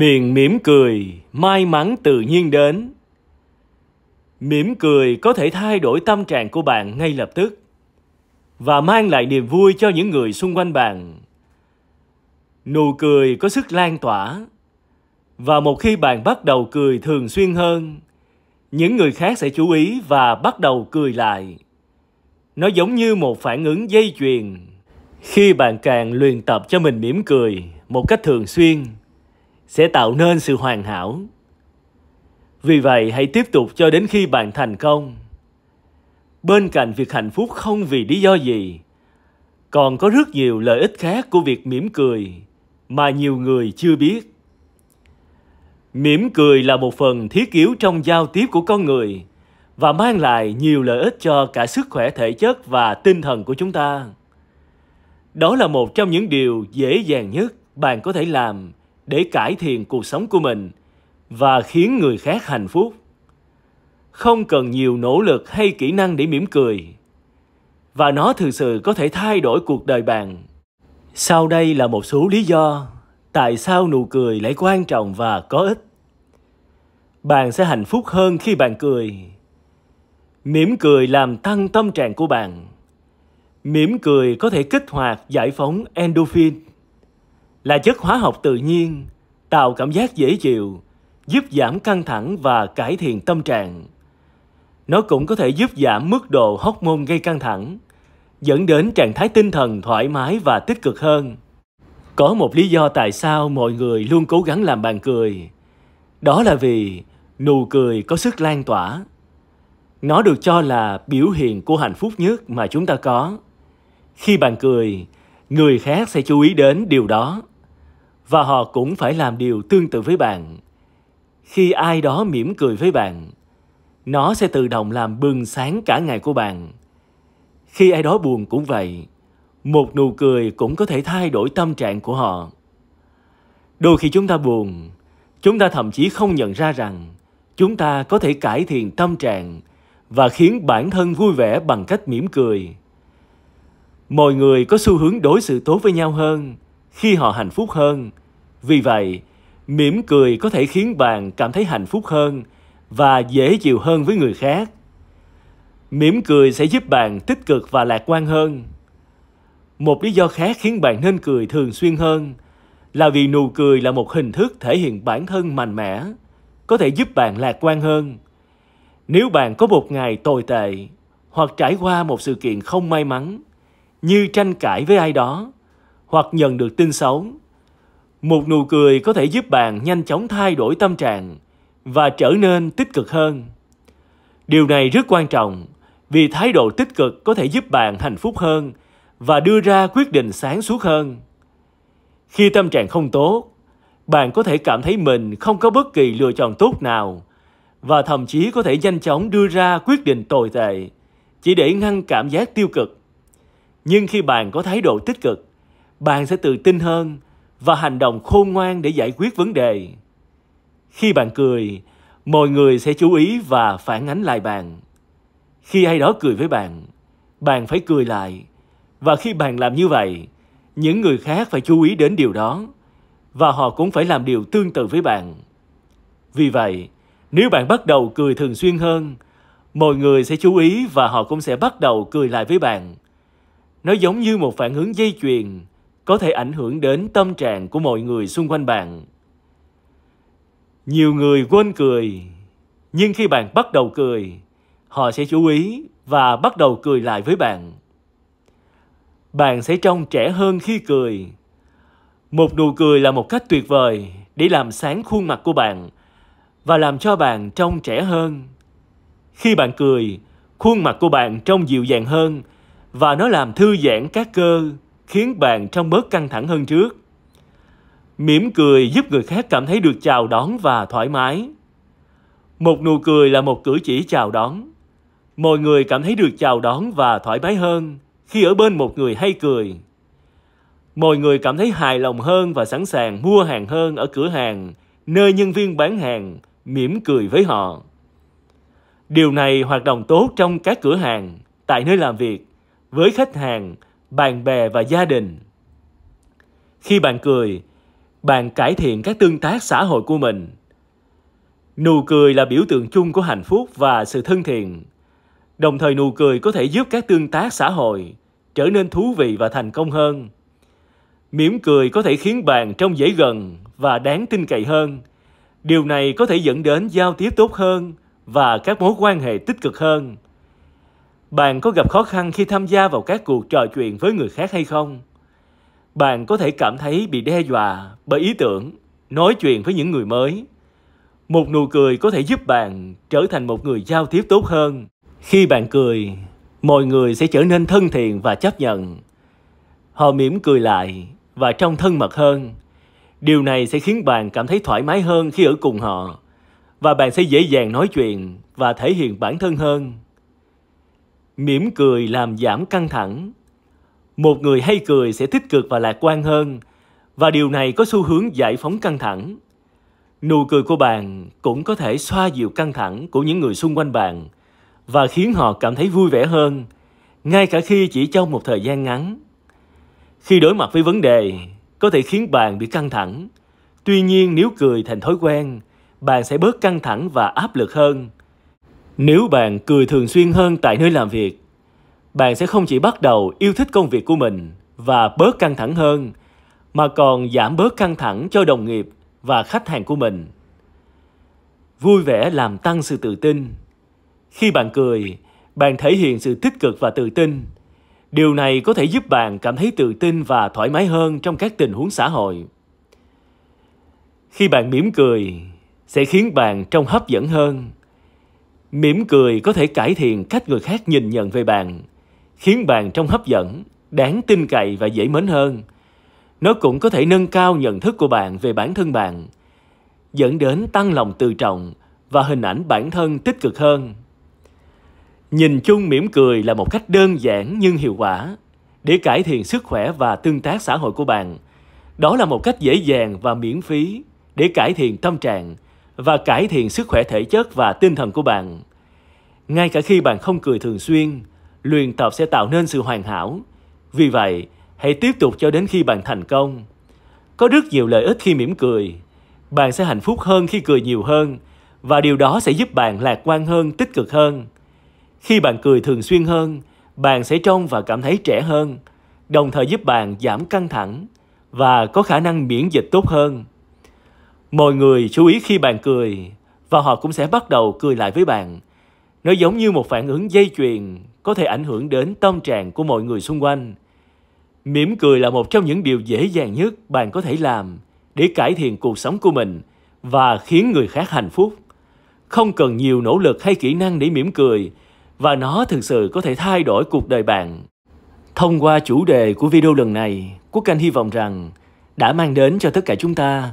miệng mỉm cười may mắn tự nhiên đến mỉm cười có thể thay đổi tâm trạng của bạn ngay lập tức và mang lại niềm vui cho những người xung quanh bạn nụ cười có sức lan tỏa và một khi bạn bắt đầu cười thường xuyên hơn những người khác sẽ chú ý và bắt đầu cười lại nó giống như một phản ứng dây chuyền khi bạn càng luyện tập cho mình mỉm cười một cách thường xuyên sẽ tạo nên sự hoàn hảo vì vậy hãy tiếp tục cho đến khi bạn thành công bên cạnh việc hạnh phúc không vì lý do gì còn có rất nhiều lợi ích khác của việc mỉm cười mà nhiều người chưa biết mỉm cười là một phần thiết yếu trong giao tiếp của con người và mang lại nhiều lợi ích cho cả sức khỏe thể chất và tinh thần của chúng ta đó là một trong những điều dễ dàng nhất bạn có thể làm để cải thiện cuộc sống của mình và khiến người khác hạnh phúc không cần nhiều nỗ lực hay kỹ năng để mỉm cười và nó thực sự có thể thay đổi cuộc đời bạn sau đây là một số lý do tại sao nụ cười lại quan trọng và có ích bạn sẽ hạnh phúc hơn khi bạn cười mỉm cười làm tăng tâm trạng của bạn mỉm cười có thể kích hoạt giải phóng endorphin là chất hóa học tự nhiên tạo cảm giác dễ chịu, giúp giảm căng thẳng và cải thiện tâm trạng. Nó cũng có thể giúp giảm mức độ hormone gây căng thẳng, dẫn đến trạng thái tinh thần thoải mái và tích cực hơn. Có một lý do tại sao mọi người luôn cố gắng làm bạn cười. Đó là vì nụ cười có sức lan tỏa. Nó được cho là biểu hiện của hạnh phúc nhất mà chúng ta có. Khi bạn cười, người khác sẽ chú ý đến điều đó và họ cũng phải làm điều tương tự với bạn khi ai đó mỉm cười với bạn nó sẽ tự động làm bừng sáng cả ngày của bạn khi ai đó buồn cũng vậy một nụ cười cũng có thể thay đổi tâm trạng của họ đôi khi chúng ta buồn chúng ta thậm chí không nhận ra rằng chúng ta có thể cải thiện tâm trạng và khiến bản thân vui vẻ bằng cách mỉm cười mọi người có xu hướng đối xử tốt với nhau hơn khi họ hạnh phúc hơn vì vậy, mỉm cười có thể khiến bạn cảm thấy hạnh phúc hơn và dễ chịu hơn với người khác. Mỉm cười sẽ giúp bạn tích cực và lạc quan hơn. Một lý do khác khiến bạn nên cười thường xuyên hơn là vì nụ cười là một hình thức thể hiện bản thân mạnh mẽ, có thể giúp bạn lạc quan hơn. Nếu bạn có một ngày tồi tệ hoặc trải qua một sự kiện không may mắn như tranh cãi với ai đó hoặc nhận được tin xấu một nụ cười có thể giúp bạn nhanh chóng thay đổi tâm trạng và trở nên tích cực hơn điều này rất quan trọng vì thái độ tích cực có thể giúp bạn hạnh phúc hơn và đưa ra quyết định sáng suốt hơn khi tâm trạng không tốt bạn có thể cảm thấy mình không có bất kỳ lựa chọn tốt nào và thậm chí có thể nhanh chóng đưa ra quyết định tồi tệ chỉ để ngăn cảm giác tiêu cực nhưng khi bạn có thái độ tích cực bạn sẽ tự tin hơn và hành động khôn ngoan để giải quyết vấn đề. Khi bạn cười, mọi người sẽ chú ý và phản ánh lại bạn. Khi ai đó cười với bạn, bạn phải cười lại. Và khi bạn làm như vậy, những người khác phải chú ý đến điều đó và họ cũng phải làm điều tương tự với bạn. Vì vậy, nếu bạn bắt đầu cười thường xuyên hơn, mọi người sẽ chú ý và họ cũng sẽ bắt đầu cười lại với bạn. Nó giống như một phản ứng dây chuyền có thể ảnh hưởng đến tâm trạng của mọi người xung quanh bạn nhiều người quên cười nhưng khi bạn bắt đầu cười họ sẽ chú ý và bắt đầu cười lại với bạn bạn sẽ trông trẻ hơn khi cười một nụ cười là một cách tuyệt vời để làm sáng khuôn mặt của bạn và làm cho bạn trông trẻ hơn khi bạn cười khuôn mặt của bạn trông dịu dàng hơn và nó làm thư giãn các cơ khiến bạn trông bớt căng thẳng hơn trước. Mỉm cười giúp người khác cảm thấy được chào đón và thoải mái. Một nụ cười là một cử chỉ chào đón. Mọi người cảm thấy được chào đón và thoải mái hơn khi ở bên một người hay cười. Mọi người cảm thấy hài lòng hơn và sẵn sàng mua hàng hơn ở cửa hàng, nơi nhân viên bán hàng mỉm cười với họ. Điều này hoạt động tốt trong các cửa hàng, tại nơi làm việc, với khách hàng bạn bè và gia đình. Khi bạn cười, bạn cải thiện các tương tác xã hội của mình. Nụ cười là biểu tượng chung của hạnh phúc và sự thân thiện. Đồng thời nụ cười có thể giúp các tương tác xã hội trở nên thú vị và thành công hơn. Mỉm cười có thể khiến bạn trông dễ gần và đáng tin cậy hơn. Điều này có thể dẫn đến giao tiếp tốt hơn và các mối quan hệ tích cực hơn. Bạn có gặp khó khăn khi tham gia vào các cuộc trò chuyện với người khác hay không? Bạn có thể cảm thấy bị đe dọa bởi ý tưởng nói chuyện với những người mới. Một nụ cười có thể giúp bạn trở thành một người giao tiếp tốt hơn. Khi bạn cười, mọi người sẽ trở nên thân thiện và chấp nhận. Họ mỉm cười lại và trông thân mật hơn. Điều này sẽ khiến bạn cảm thấy thoải mái hơn khi ở cùng họ và bạn sẽ dễ dàng nói chuyện và thể hiện bản thân hơn mỉm cười làm giảm căng thẳng một người hay cười sẽ tích cực và lạc quan hơn và điều này có xu hướng giải phóng căng thẳng nụ cười của bạn cũng có thể xoa dịu căng thẳng của những người xung quanh bạn và khiến họ cảm thấy vui vẻ hơn ngay cả khi chỉ trong một thời gian ngắn khi đối mặt với vấn đề có thể khiến bạn bị căng thẳng tuy nhiên nếu cười thành thói quen bạn sẽ bớt căng thẳng và áp lực hơn nếu bạn cười thường xuyên hơn tại nơi làm việc, bạn sẽ không chỉ bắt đầu yêu thích công việc của mình và bớt căng thẳng hơn, mà còn giảm bớt căng thẳng cho đồng nghiệp và khách hàng của mình. Vui vẻ làm tăng sự tự tin. Khi bạn cười, bạn thể hiện sự tích cực và tự tin. Điều này có thể giúp bạn cảm thấy tự tin và thoải mái hơn trong các tình huống xã hội. Khi bạn mỉm cười, sẽ khiến bạn trông hấp dẫn hơn Mỉm cười có thể cải thiện cách người khác nhìn nhận về bạn, khiến bạn trông hấp dẫn, đáng tin cậy và dễ mến hơn. Nó cũng có thể nâng cao nhận thức của bạn về bản thân bạn, dẫn đến tăng lòng tự trọng và hình ảnh bản thân tích cực hơn. Nhìn chung mỉm cười là một cách đơn giản nhưng hiệu quả để cải thiện sức khỏe và tương tác xã hội của bạn. Đó là một cách dễ dàng và miễn phí để cải thiện tâm trạng và cải thiện sức khỏe thể chất và tinh thần của bạn. Ngay cả khi bạn không cười thường xuyên, luyện tập sẽ tạo nên sự hoàn hảo. Vì vậy, hãy tiếp tục cho đến khi bạn thành công. Có rất nhiều lợi ích khi mỉm cười. Bạn sẽ hạnh phúc hơn khi cười nhiều hơn và điều đó sẽ giúp bạn lạc quan hơn, tích cực hơn. Khi bạn cười thường xuyên hơn, bạn sẽ trông và cảm thấy trẻ hơn, đồng thời giúp bạn giảm căng thẳng và có khả năng miễn dịch tốt hơn. Mọi người chú ý khi bạn cười và họ cũng sẽ bắt đầu cười lại với bạn. Nó giống như một phản ứng dây chuyền có thể ảnh hưởng đến tâm trạng của mọi người xung quanh. Mỉm cười là một trong những điều dễ dàng nhất bạn có thể làm để cải thiện cuộc sống của mình và khiến người khác hạnh phúc. Không cần nhiều nỗ lực hay kỹ năng để mỉm cười và nó thực sự có thể thay đổi cuộc đời bạn. Thông qua chủ đề của video lần này, Quốc Anh hy vọng rằng đã mang đến cho tất cả chúng ta